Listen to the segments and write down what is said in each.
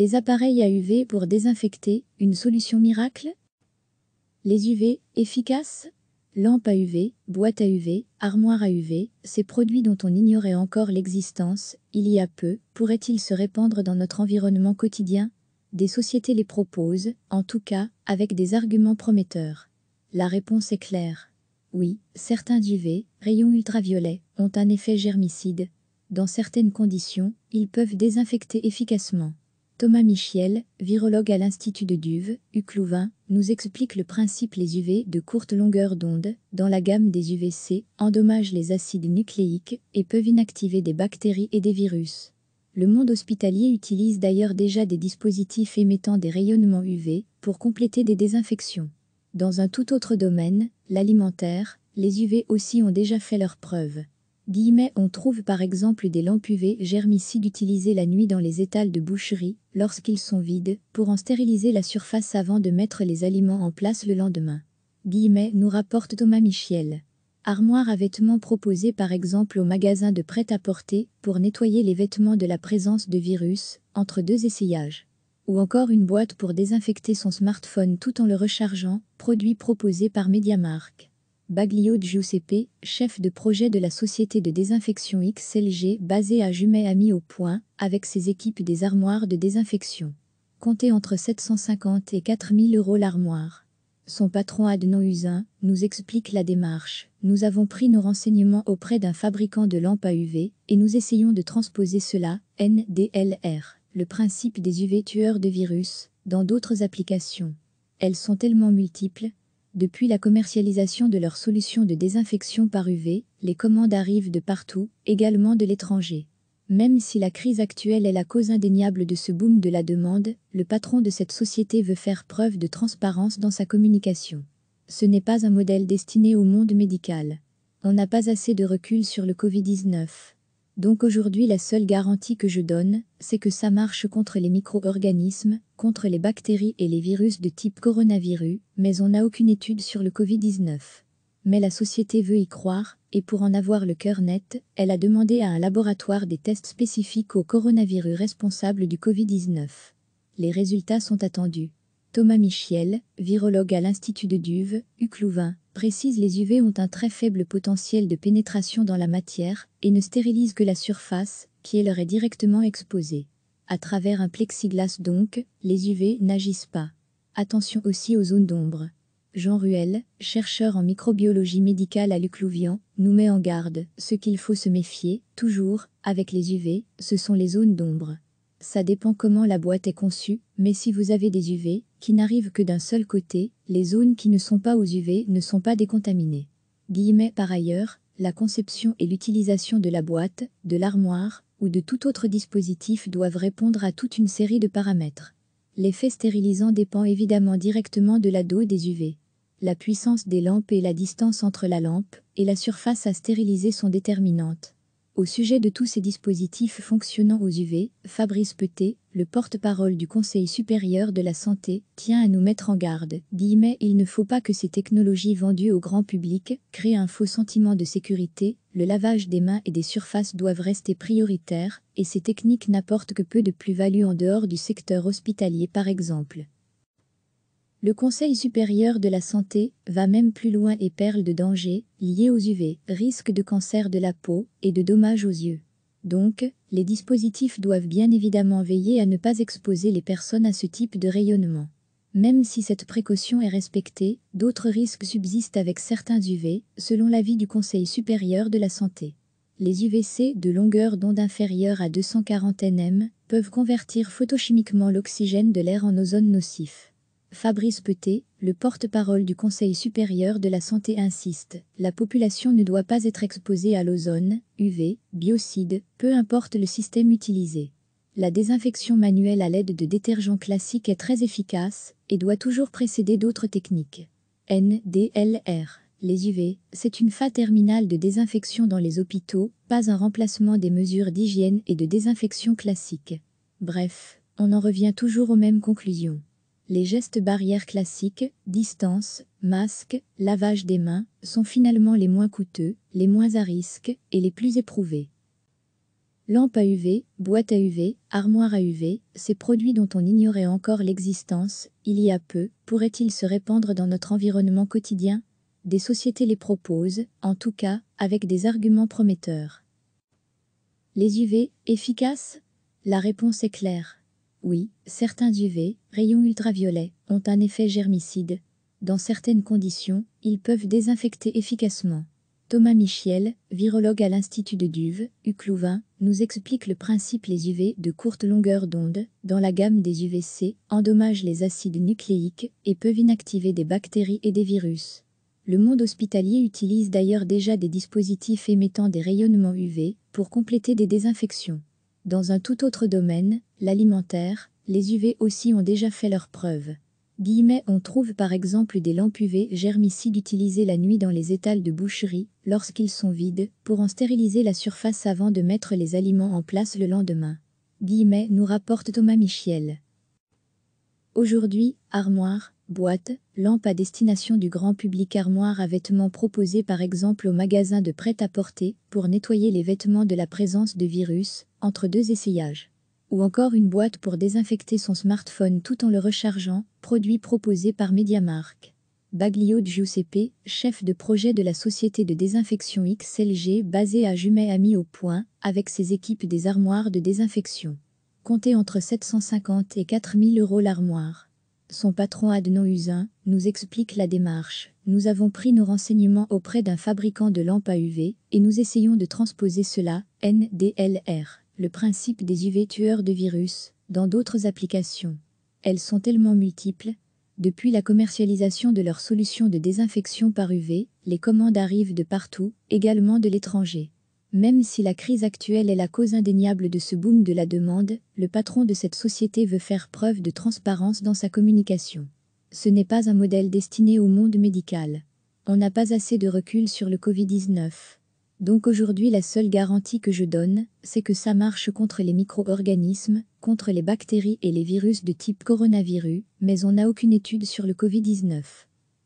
Les appareils à UV pour désinfecter, une solution miracle Les UV, efficaces Lampes à UV, boîtes à UV, armoires à UV, ces produits dont on ignorait encore l'existence, il y a peu, pourraient-ils se répandre dans notre environnement quotidien Des sociétés les proposent, en tout cas, avec des arguments prometteurs. La réponse est claire. Oui, certains UV, rayons ultraviolets, ont un effet germicide. Dans certaines conditions, ils peuvent désinfecter efficacement. Thomas Michiel, virologue à l'Institut de Duve, Uclouvain, nous explique le principe les UV de courte longueur d'onde, dans la gamme des UVC, endommagent les acides nucléiques et peuvent inactiver des bactéries et des virus. Le monde hospitalier utilise d'ailleurs déjà des dispositifs émettant des rayonnements UV pour compléter des désinfections. Dans un tout autre domaine, l'alimentaire, les UV aussi ont déjà fait leurs preuves. On trouve par exemple des lampes UV germicides utilisées la nuit dans les étals de boucherie, lorsqu'ils sont vides, pour en stériliser la surface avant de mettre les aliments en place le lendemain. nous rapporte Thomas Michiel. Armoire à vêtements proposée par exemple au magasin de prêt-à-porter pour nettoyer les vêtements de la présence de virus entre deux essayages. Ou encore une boîte pour désinfecter son smartphone tout en le rechargeant, produit proposé par MediaMark. Baglio Giuseppe, chef de projet de la société de désinfection XLG basée à Jumet a mis au point, avec ses équipes des armoires de désinfection. Comptez entre 750 et 4000 euros l'armoire. Son patron Adnan Usain nous explique la démarche. Nous avons pris nos renseignements auprès d'un fabricant de lampes à UV et nous essayons de transposer cela, NDLR, le principe des UV tueurs de virus, dans d'autres applications. Elles sont tellement multiples depuis la commercialisation de leurs solutions de désinfection par UV, les commandes arrivent de partout, également de l'étranger. Même si la crise actuelle est la cause indéniable de ce boom de la demande, le patron de cette société veut faire preuve de transparence dans sa communication. Ce n'est pas un modèle destiné au monde médical. On n'a pas assez de recul sur le Covid-19. Donc aujourd'hui la seule garantie que je donne, c'est que ça marche contre les micro-organismes, contre les bactéries et les virus de type coronavirus, mais on n'a aucune étude sur le Covid-19. Mais la société veut y croire, et pour en avoir le cœur net, elle a demandé à un laboratoire des tests spécifiques au coronavirus responsable du Covid-19. Les résultats sont attendus. Thomas Michiel, virologue à l'Institut de Duve, UCLouvain, précise les UV ont un très faible potentiel de pénétration dans la matière et ne stérilisent que la surface, qui leur est directement exposée. À travers un plexiglas donc, les UV n'agissent pas. Attention aussi aux zones d'ombre. Jean Ruel, chercheur en microbiologie médicale à Lucluvian, nous met en garde. Ce qu'il faut se méfier, toujours, avec les UV, ce sont les zones d'ombre. Ça dépend comment la boîte est conçue, mais si vous avez des UV qui n'arrivent que d'un seul côté, les zones qui ne sont pas aux UV ne sont pas décontaminées. Guillemets par ailleurs, la conception et l'utilisation de la boîte, de l'armoire ou de tout autre dispositif doivent répondre à toute une série de paramètres. L'effet stérilisant dépend évidemment directement de la dose des UV. La puissance des lampes et la distance entre la lampe et la surface à stériliser sont déterminantes. Au sujet de tous ces dispositifs fonctionnant aux UV, Fabrice Petet, le porte-parole du Conseil supérieur de la santé, tient à nous mettre en garde. mais il ne faut pas que ces technologies vendues au grand public créent un faux sentiment de sécurité, le lavage des mains et des surfaces doivent rester prioritaires, et ces techniques n'apportent que peu de plus-value en dehors du secteur hospitalier par exemple. Le Conseil supérieur de la santé va même plus loin et perle de dangers liés aux UV, risques de cancer de la peau et de dommages aux yeux. Donc, les dispositifs doivent bien évidemment veiller à ne pas exposer les personnes à ce type de rayonnement. Même si cette précaution est respectée, d'autres risques subsistent avec certains UV, selon l'avis du Conseil supérieur de la santé. Les UVC de longueur d'onde inférieure à 240 nm peuvent convertir photochimiquement l'oxygène de l'air en ozone nocif. Fabrice Petet, le porte-parole du Conseil supérieur de la santé insiste, la population ne doit pas être exposée à l'ozone, UV, biocide, peu importe le système utilisé. La désinfection manuelle à l'aide de détergents classiques est très efficace et doit toujours précéder d'autres techniques. NDLR. Les UV, c'est une phase terminale de désinfection dans les hôpitaux, pas un remplacement des mesures d'hygiène et de désinfection classiques. Bref, on en revient toujours aux mêmes conclusions. Les gestes barrières classiques, distance, masque, lavage des mains, sont finalement les moins coûteux, les moins à risque et les plus éprouvés. Lampe à UV, boîte à UV, armoire à UV, ces produits dont on ignorait encore l'existence, il y a peu, pourraient-ils se répandre dans notre environnement quotidien Des sociétés les proposent, en tout cas, avec des arguments prometteurs. Les UV, efficaces La réponse est claire. Oui, certains UV, rayons ultraviolets, ont un effet germicide. Dans certaines conditions, ils peuvent désinfecter efficacement. Thomas Michiel, virologue à l'Institut de Duve, Uclouvain, nous explique le principe les UV de courte longueur d'onde, dans la gamme des UVC, endommagent les acides nucléiques et peuvent inactiver des bactéries et des virus. Le monde hospitalier utilise d'ailleurs déjà des dispositifs émettant des rayonnements UV pour compléter des désinfections. Dans un tout autre domaine, L'alimentaire, les UV aussi ont déjà fait leurs preuves. Guillemets, on trouve par exemple des lampes UV germicides utilisées la nuit dans les étals de boucherie, lorsqu'ils sont vides, pour en stériliser la surface avant de mettre les aliments en place le lendemain. Guillemets nous rapporte Thomas Michiel. Aujourd'hui, armoire, boîte, lampes à destination du grand public armoire à vêtements proposés par exemple au magasin de prêt-à-porter pour nettoyer les vêtements de la présence de virus, entre deux essayages ou encore une boîte pour désinfecter son smartphone tout en le rechargeant, produit proposé par MediaMark. Baglio Giuseppe, chef de projet de la société de désinfection XLG basée à Jumet a mis au point, avec ses équipes des armoires de désinfection. Comptez entre 750 et 4000 euros l'armoire. Son patron Adnan Usin nous explique la démarche. Nous avons pris nos renseignements auprès d'un fabricant de lampes à UV et nous essayons de transposer cela, NDLR le principe des UV tueurs de virus dans d'autres applications. Elles sont tellement multiples, depuis la commercialisation de leurs solutions de désinfection par UV, les commandes arrivent de partout, également de l'étranger. Même si la crise actuelle est la cause indéniable de ce boom de la demande, le patron de cette société veut faire preuve de transparence dans sa communication. Ce n'est pas un modèle destiné au monde médical. On n'a pas assez de recul sur le Covid-19. Donc aujourd'hui la seule garantie que je donne, c'est que ça marche contre les micro-organismes, contre les bactéries et les virus de type coronavirus, mais on n'a aucune étude sur le Covid-19.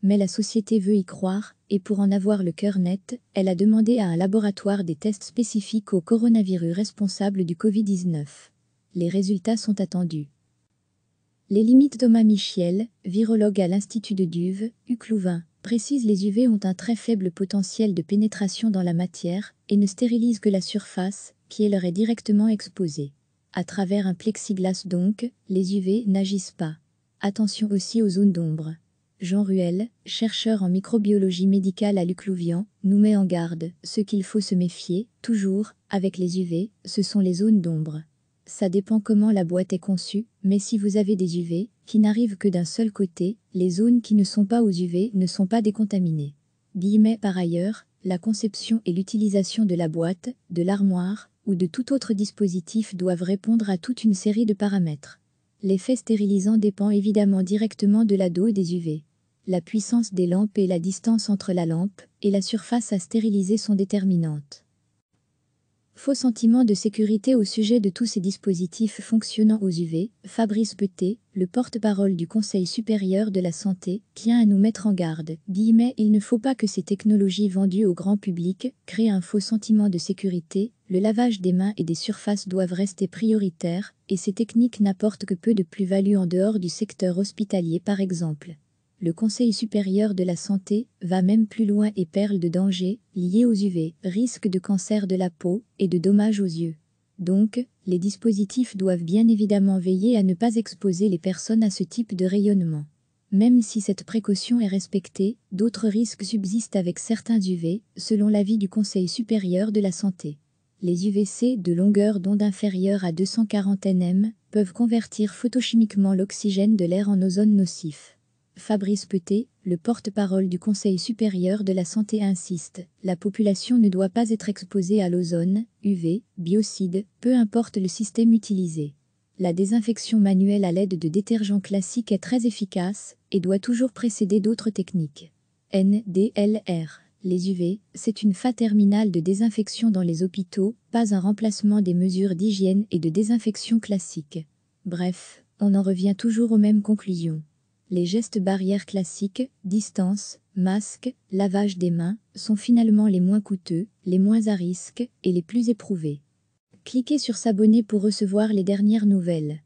Mais la société veut y croire, et pour en avoir le cœur net, elle a demandé à un laboratoire des tests spécifiques au coronavirus responsable du Covid-19. Les résultats sont attendus. Les limites Thomas Michiel, virologue à l'Institut de Duve, Uclouvain précise les UV ont un très faible potentiel de pénétration dans la matière et ne stérilisent que la surface qui leur est directement exposée. À travers un plexiglas donc, les UV n'agissent pas. Attention aussi aux zones d'ombre. Jean Ruel, chercheur en microbiologie médicale à Lucluvian, nous met en garde. Ce qu'il faut se méfier, toujours, avec les UV, ce sont les zones d'ombre ça dépend comment la boîte est conçue, mais si vous avez des UV, qui n'arrivent que d'un seul côté, les zones qui ne sont pas aux UV ne sont pas décontaminées. Guillemets par ailleurs, la conception et l'utilisation de la boîte, de l'armoire, ou de tout autre dispositif doivent répondre à toute une série de paramètres. L'effet stérilisant dépend évidemment directement de la dos des UV. La puissance des lampes et la distance entre la lampe et la surface à stériliser sont déterminantes. Faux sentiment de sécurité au sujet de tous ces dispositifs fonctionnant aux UV, Fabrice Peté, le porte-parole du Conseil supérieur de la santé, tient à nous mettre en garde. il ne faut pas que ces technologies vendues au grand public créent un faux sentiment de sécurité, le lavage des mains et des surfaces doivent rester prioritaires, et ces techniques n'apportent que peu de plus-value en dehors du secteur hospitalier par exemple. Le Conseil supérieur de la santé va même plus loin et perle de dangers liés aux UV, risque de cancer de la peau et de dommages aux yeux. Donc, les dispositifs doivent bien évidemment veiller à ne pas exposer les personnes à ce type de rayonnement. Même si cette précaution est respectée, d'autres risques subsistent avec certains UV, selon l'avis du Conseil supérieur de la santé. Les UVC de longueur d'onde inférieure à 240 nm peuvent convertir photochimiquement l'oxygène de l'air en ozone nocif. Fabrice Petet, le porte-parole du Conseil supérieur de la santé insiste, la population ne doit pas être exposée à l'ozone, UV, biocide, peu importe le système utilisé. La désinfection manuelle à l'aide de détergents classiques est très efficace et doit toujours précéder d'autres techniques. NDLR. Les UV, c'est une phase terminale de désinfection dans les hôpitaux, pas un remplacement des mesures d'hygiène et de désinfection classiques. Bref, on en revient toujours aux mêmes conclusions les gestes barrières classiques, distance, masque, lavage des mains, sont finalement les moins coûteux, les moins à risque et les plus éprouvés. Cliquez sur s'abonner pour recevoir les dernières nouvelles.